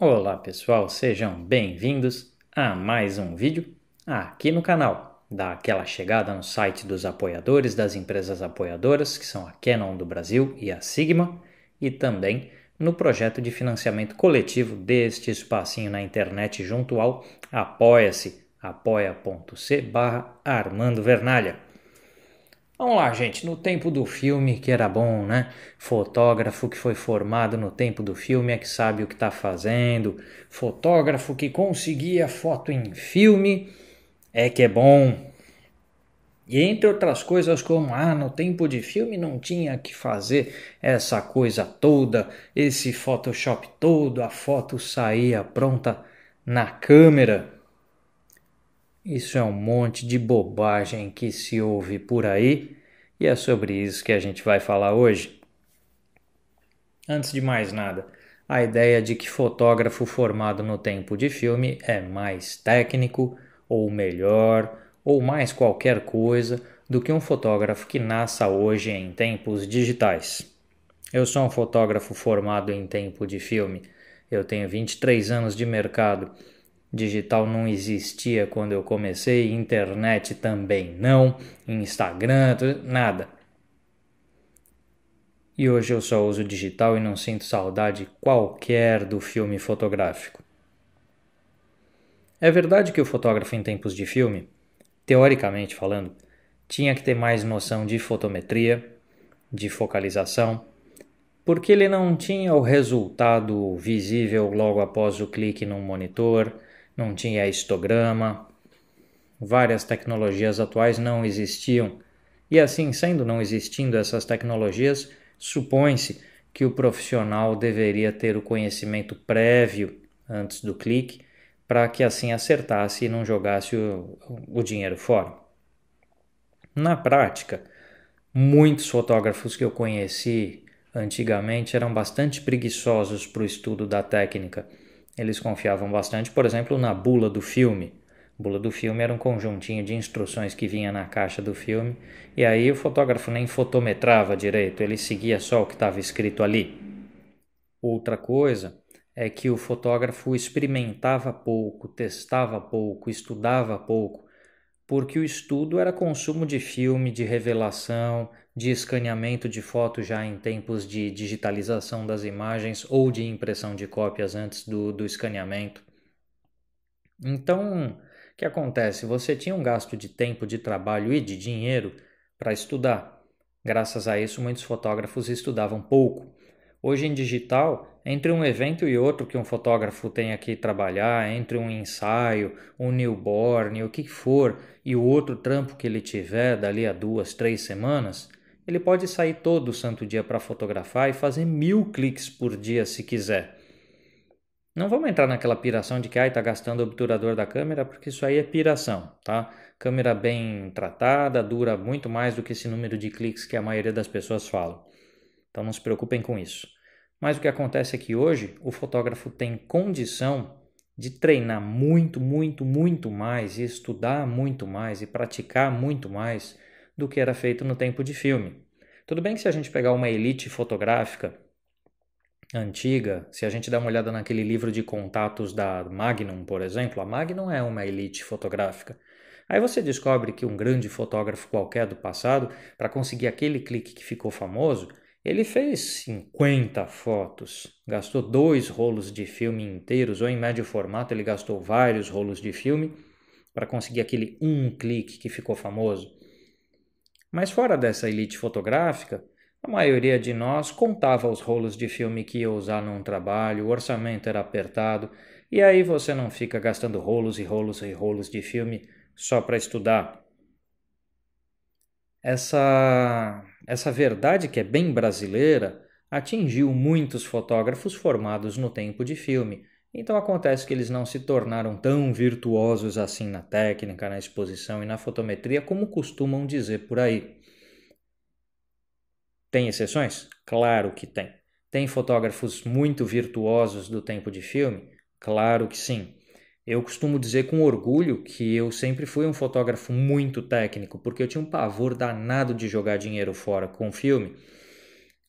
Olá pessoal, sejam bem-vindos a mais um vídeo aqui no canal. Dá aquela chegada no site dos apoiadores, das empresas apoiadoras, que são a Canon do Brasil e a Sigma, e também no projeto de financiamento coletivo deste espacinho na internet junto ao Apoia-se, apoia.se barra Armando Vernalha. Vamos lá, gente, no tempo do filme que era bom, né? Fotógrafo que foi formado no tempo do filme é que sabe o que está fazendo. Fotógrafo que conseguia foto em filme é que é bom. E entre outras coisas, como ah, no tempo de filme não tinha que fazer essa coisa toda, esse Photoshop todo, a foto saía pronta na câmera. Isso é um monte de bobagem que se ouve por aí e é sobre isso que a gente vai falar hoje. Antes de mais nada, a ideia de que fotógrafo formado no tempo de filme é mais técnico, ou melhor, ou mais qualquer coisa do que um fotógrafo que nasça hoje em tempos digitais. Eu sou um fotógrafo formado em tempo de filme, eu tenho 23 anos de mercado Digital não existia quando eu comecei, internet também não, Instagram, nada. E hoje eu só uso digital e não sinto saudade qualquer do filme fotográfico. É verdade que o fotógrafo em tempos de filme, teoricamente falando, tinha que ter mais noção de fotometria, de focalização, porque ele não tinha o resultado visível logo após o clique num monitor não tinha histograma, várias tecnologias atuais não existiam. E assim sendo, não existindo essas tecnologias, supõe-se que o profissional deveria ter o conhecimento prévio antes do clique para que assim acertasse e não jogasse o, o dinheiro fora. Na prática, muitos fotógrafos que eu conheci antigamente eram bastante preguiçosos para o estudo da técnica eles confiavam bastante, por exemplo, na bula do filme. A bula do filme era um conjuntinho de instruções que vinha na caixa do filme, e aí o fotógrafo nem fotometrava direito, ele seguia só o que estava escrito ali. Outra coisa é que o fotógrafo experimentava pouco, testava pouco, estudava pouco, porque o estudo era consumo de filme, de revelação, de escaneamento de fotos já em tempos de digitalização das imagens ou de impressão de cópias antes do, do escaneamento. Então, o que acontece? Você tinha um gasto de tempo, de trabalho e de dinheiro para estudar. Graças a isso, muitos fotógrafos estudavam pouco. Hoje em digital, entre um evento e outro que um fotógrafo tenha que trabalhar, entre um ensaio, um newborn, o que for, e o outro trampo que ele tiver dali a duas, três semanas, ele pode sair todo santo dia para fotografar e fazer mil cliques por dia se quiser. Não vamos entrar naquela piração de que está gastando o obturador da câmera, porque isso aí é piração, tá? Câmera bem tratada dura muito mais do que esse número de cliques que a maioria das pessoas falam. Então não se preocupem com isso. Mas o que acontece é que hoje o fotógrafo tem condição de treinar muito, muito, muito mais e estudar muito mais e praticar muito mais do que era feito no tempo de filme. Tudo bem que se a gente pegar uma elite fotográfica antiga, se a gente dá uma olhada naquele livro de contatos da Magnum, por exemplo, a Magnum é uma elite fotográfica. Aí você descobre que um grande fotógrafo qualquer do passado, para conseguir aquele clique que ficou famoso, ele fez 50 fotos, gastou dois rolos de filme inteiros, ou em médio formato, ele gastou vários rolos de filme para conseguir aquele um clique que ficou famoso. Mas fora dessa elite fotográfica, a maioria de nós contava os rolos de filme que ia usar num trabalho, o orçamento era apertado, e aí você não fica gastando rolos e rolos e rolos de filme só para estudar. Essa, essa verdade que é bem brasileira atingiu muitos fotógrafos formados no tempo de filme, então acontece que eles não se tornaram tão virtuosos assim na técnica, na exposição e na fotometria como costumam dizer por aí. Tem exceções? Claro que tem. Tem fotógrafos muito virtuosos do tempo de filme? Claro que sim. Eu costumo dizer com orgulho que eu sempre fui um fotógrafo muito técnico, porque eu tinha um pavor danado de jogar dinheiro fora com filme,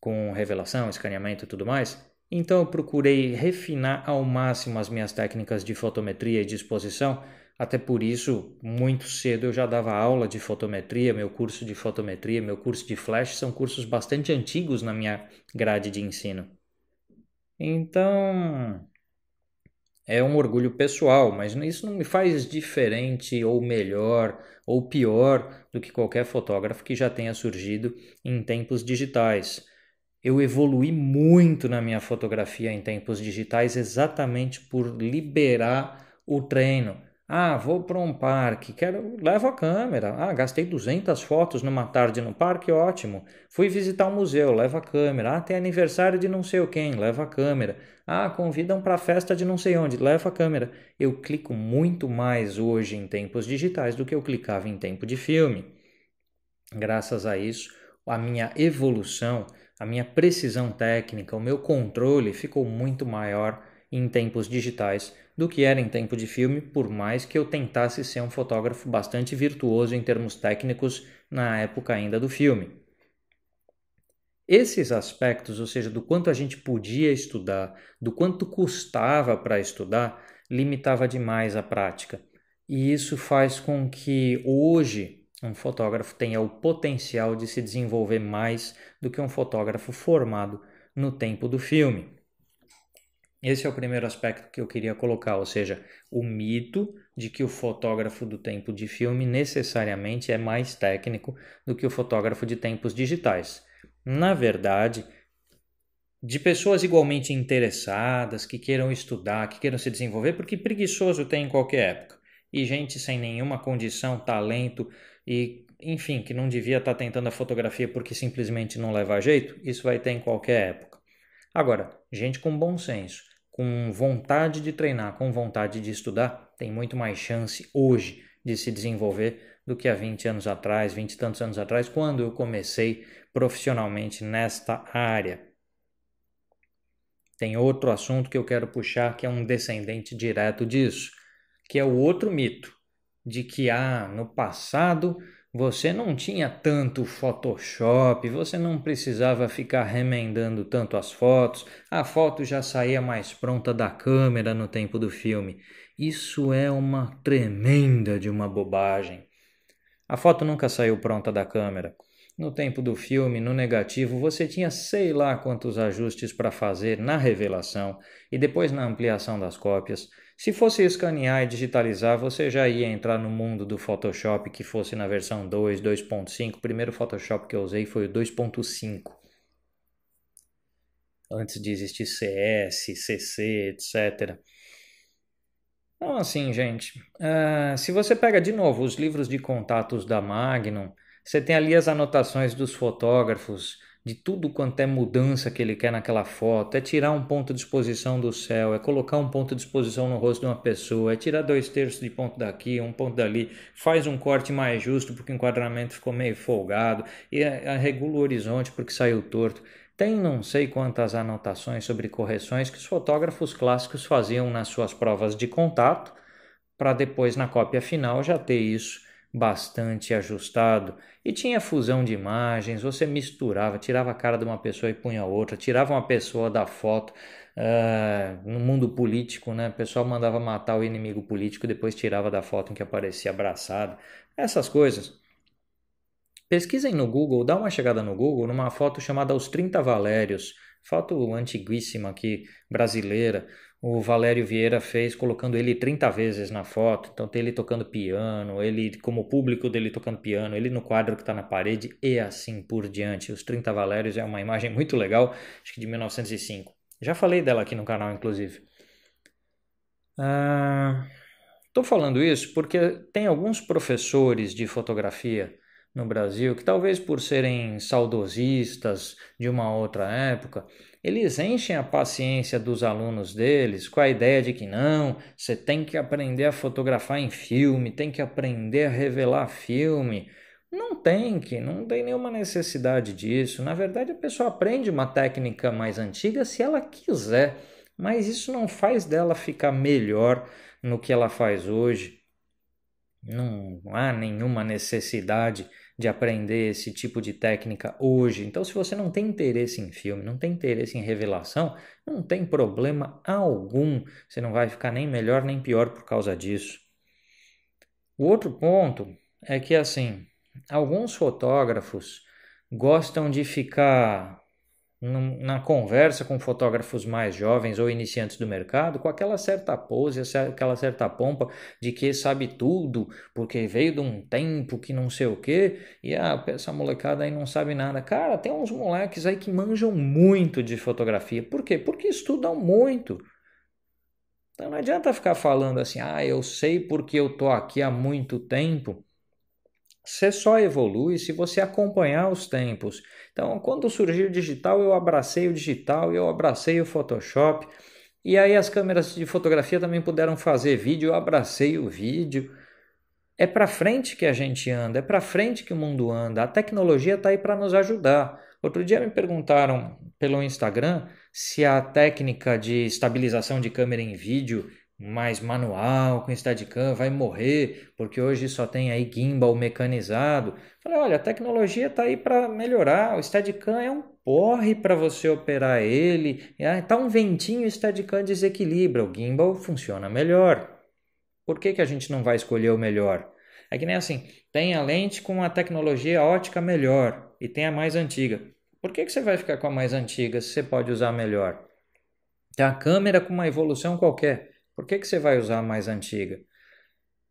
com revelação, escaneamento e tudo mais. Então eu procurei refinar ao máximo as minhas técnicas de fotometria e de exposição. Até por isso, muito cedo eu já dava aula de fotometria, meu curso de fotometria, meu curso de flash são cursos bastante antigos na minha grade de ensino. Então, é um orgulho pessoal, mas isso não me faz diferente ou melhor ou pior do que qualquer fotógrafo que já tenha surgido em tempos digitais. Eu evolui muito na minha fotografia em tempos digitais exatamente por liberar o treino, ah, vou para um parque, quero, levo a câmera. Ah, gastei 200 fotos numa tarde no parque, ótimo. Fui visitar um museu, leva a câmera. Ah, tem aniversário de não sei o quem, leva a câmera. Ah, convidam para a festa de não sei onde, leva a câmera. Eu clico muito mais hoje em tempos digitais do que eu clicava em tempo de filme. Graças a isso, a minha evolução, a minha precisão técnica, o meu controle ficou muito maior em tempos digitais do que era em tempo de filme, por mais que eu tentasse ser um fotógrafo bastante virtuoso em termos técnicos na época ainda do filme. Esses aspectos, ou seja, do quanto a gente podia estudar, do quanto custava para estudar, limitava demais a prática. E isso faz com que hoje um fotógrafo tenha o potencial de se desenvolver mais do que um fotógrafo formado no tempo do filme. Esse é o primeiro aspecto que eu queria colocar, ou seja, o mito de que o fotógrafo do tempo de filme necessariamente é mais técnico do que o fotógrafo de tempos digitais. Na verdade, de pessoas igualmente interessadas, que queiram estudar, que queiram se desenvolver, porque preguiçoso tem em qualquer época. E gente sem nenhuma condição, talento e, enfim, que não devia estar tentando a fotografia porque simplesmente não leva jeito, isso vai ter em qualquer época. Agora, gente com bom senso, com vontade de treinar, com vontade de estudar, tem muito mais chance hoje de se desenvolver do que há 20 anos atrás, 20 e tantos anos atrás, quando eu comecei profissionalmente nesta área. Tem outro assunto que eu quero puxar que é um descendente direto disso, que é o outro mito de que ah, no passado você não tinha tanto Photoshop, você não precisava ficar remendando tanto as fotos, a foto já saía mais pronta da câmera no tempo do filme. Isso é uma tremenda de uma bobagem. A foto nunca saiu pronta da câmera. No tempo do filme, no negativo, você tinha sei lá quantos ajustes para fazer na revelação e depois na ampliação das cópias. Se fosse escanear e digitalizar, você já ia entrar no mundo do Photoshop que fosse na versão 2, 2.5. O primeiro Photoshop que eu usei foi o 2.5. Antes de existir CS, CC, etc. Então, assim, gente, uh, se você pega de novo os livros de contatos da Magnum, você tem ali as anotações dos fotógrafos, de tudo quanto é mudança que ele quer naquela foto, é tirar um ponto de exposição do céu, é colocar um ponto de exposição no rosto de uma pessoa, é tirar dois terços de ponto daqui, um ponto dali, faz um corte mais justo porque o enquadramento ficou meio folgado, e é, é, regula o horizonte porque saiu torto. Tem não sei quantas anotações sobre correções que os fotógrafos clássicos faziam nas suas provas de contato, para depois na cópia final já ter isso bastante ajustado e tinha fusão de imagens. Você misturava, tirava a cara de uma pessoa e punha outra, tirava uma pessoa da foto. Uh, no mundo político, né? O pessoal mandava matar o inimigo político e depois tirava da foto em que aparecia abraçado. Essas coisas. Pesquisem no Google, dá uma chegada no Google numa foto chamada Os 30 Valérios, foto antiguíssima aqui, brasileira, o Valério Vieira fez, colocando ele 30 vezes na foto. Então tem ele tocando piano, ele como público dele tocando piano, ele no quadro que está na parede e assim por diante. Os 30 Valérios é uma imagem muito legal, acho que de 1905. Já falei dela aqui no canal, inclusive. Estou ah, falando isso porque tem alguns professores de fotografia no Brasil que talvez por serem saudosistas de uma outra época eles enchem a paciência dos alunos deles com a ideia de que não, você tem que aprender a fotografar em filme, tem que aprender a revelar filme. Não tem que, não tem nenhuma necessidade disso. Na verdade, a pessoa aprende uma técnica mais antiga se ela quiser, mas isso não faz dela ficar melhor no que ela faz hoje. Não há nenhuma necessidade de aprender esse tipo de técnica hoje. Então, se você não tem interesse em filme, não tem interesse em revelação, não tem problema algum. Você não vai ficar nem melhor nem pior por causa disso. O outro ponto é que, assim, alguns fotógrafos gostam de ficar na conversa com fotógrafos mais jovens ou iniciantes do mercado, com aquela certa pose, aquela certa pompa de que sabe tudo, porque veio de um tempo que não sei o quê, e ah, essa molecada aí não sabe nada. Cara, tem uns moleques aí que manjam muito de fotografia. Por quê? Porque estudam muito. Então não adianta ficar falando assim, ah, eu sei porque eu tô aqui há muito tempo. Você só evolui se você acompanhar os tempos. Então, quando surgiu o digital, eu abracei o digital, eu abracei o Photoshop. E aí as câmeras de fotografia também puderam fazer vídeo, eu abracei o vídeo. É para frente que a gente anda, é para frente que o mundo anda. A tecnologia está aí para nos ajudar. Outro dia me perguntaram pelo Instagram se a técnica de estabilização de câmera em vídeo mais manual com Steadicam vai morrer porque hoje só tem aí gimbal mecanizado. Falei, olha, a tecnologia está aí para melhorar. O Steadicam é um porre para você operar ele. Está ah, um ventinho, o Steadicam desequilibra. O gimbal funciona melhor. Por que, que a gente não vai escolher o melhor? É que nem assim, tem a lente com a tecnologia ótica melhor e tem a mais antiga. Por que, que você vai ficar com a mais antiga se você pode usar melhor? Tem a câmera com uma evolução qualquer por que, que você vai usar a mais antiga?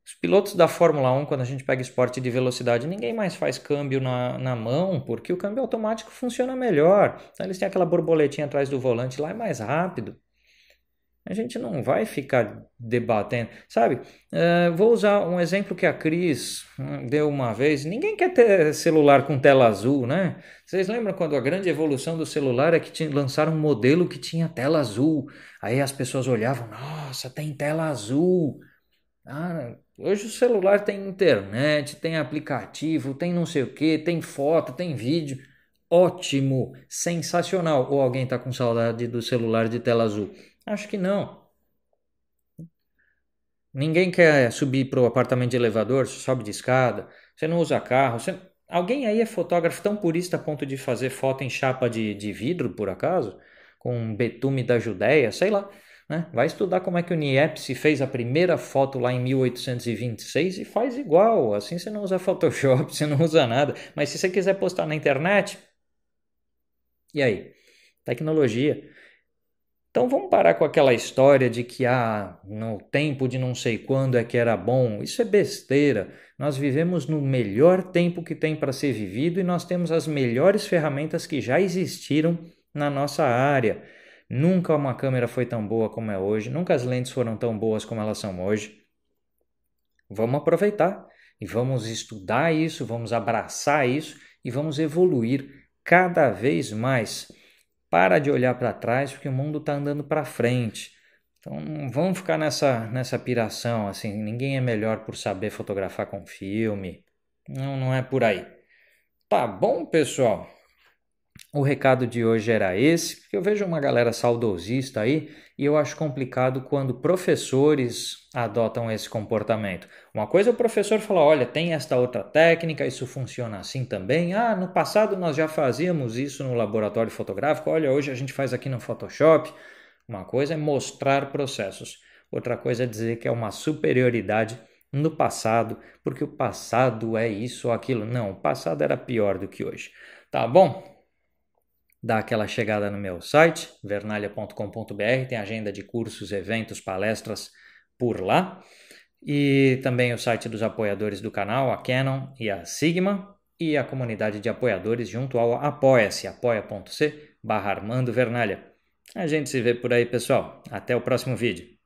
Os pilotos da Fórmula 1, quando a gente pega esporte de velocidade, ninguém mais faz câmbio na, na mão, porque o câmbio automático funciona melhor. Então, eles têm aquela borboletinha atrás do volante lá, é mais rápido. A gente não vai ficar debatendo, sabe? Eh, vou usar um exemplo que a Cris hum, deu uma vez. Ninguém quer ter celular com tela azul, né? Vocês lembram quando a grande evolução do celular é que tinha, lançaram um modelo que tinha tela azul? Aí as pessoas olhavam, nossa, tem tela azul. Ah, hoje o celular tem internet, tem aplicativo, tem não sei o que, tem foto, tem vídeo. Ótimo, sensacional. Ou alguém está com saudade do celular de tela azul? Acho que não. Ninguém quer subir para o apartamento de elevador, você sobe de escada, você não usa carro. Você... Alguém aí é fotógrafo tão purista a ponto de fazer foto em chapa de, de vidro, por acaso? Com betume da Judéia, sei lá. Né? Vai estudar como é que o Niepce fez a primeira foto lá em 1826 e faz igual. Assim você não usa Photoshop, você não usa nada. Mas se você quiser postar na internet, e aí? Tecnologia. Então vamos parar com aquela história de que ah, no tempo de não sei quando é que era bom. Isso é besteira. Nós vivemos no melhor tempo que tem para ser vivido e nós temos as melhores ferramentas que já existiram na nossa área. Nunca uma câmera foi tão boa como é hoje, nunca as lentes foram tão boas como elas são hoje. Vamos aproveitar e vamos estudar isso, vamos abraçar isso e vamos evoluir cada vez mais. Para de olhar para trás porque o mundo está andando para frente. Então não vamos ficar nessa, nessa piração assim. Ninguém é melhor por saber fotografar com filme. Não, não é por aí. Tá bom, pessoal? O recado de hoje era esse, porque eu vejo uma galera saudosista aí e eu acho complicado quando professores adotam esse comportamento. Uma coisa é o professor falar: olha, tem esta outra técnica, isso funciona assim também. Ah, no passado nós já fazíamos isso no laboratório fotográfico, olha, hoje a gente faz aqui no Photoshop. Uma coisa é mostrar processos, outra coisa é dizer que é uma superioridade no passado, porque o passado é isso ou aquilo. Não, o passado era pior do que hoje. Tá bom? dá aquela chegada no meu site, vernalha.com.br, tem agenda de cursos, eventos, palestras por lá. E também o site dos apoiadores do canal, a Canon e a Sigma, e a comunidade de apoiadores junto ao apoia-se, apoia.c barra Armando Vernalha. A gente se vê por aí, pessoal. Até o próximo vídeo.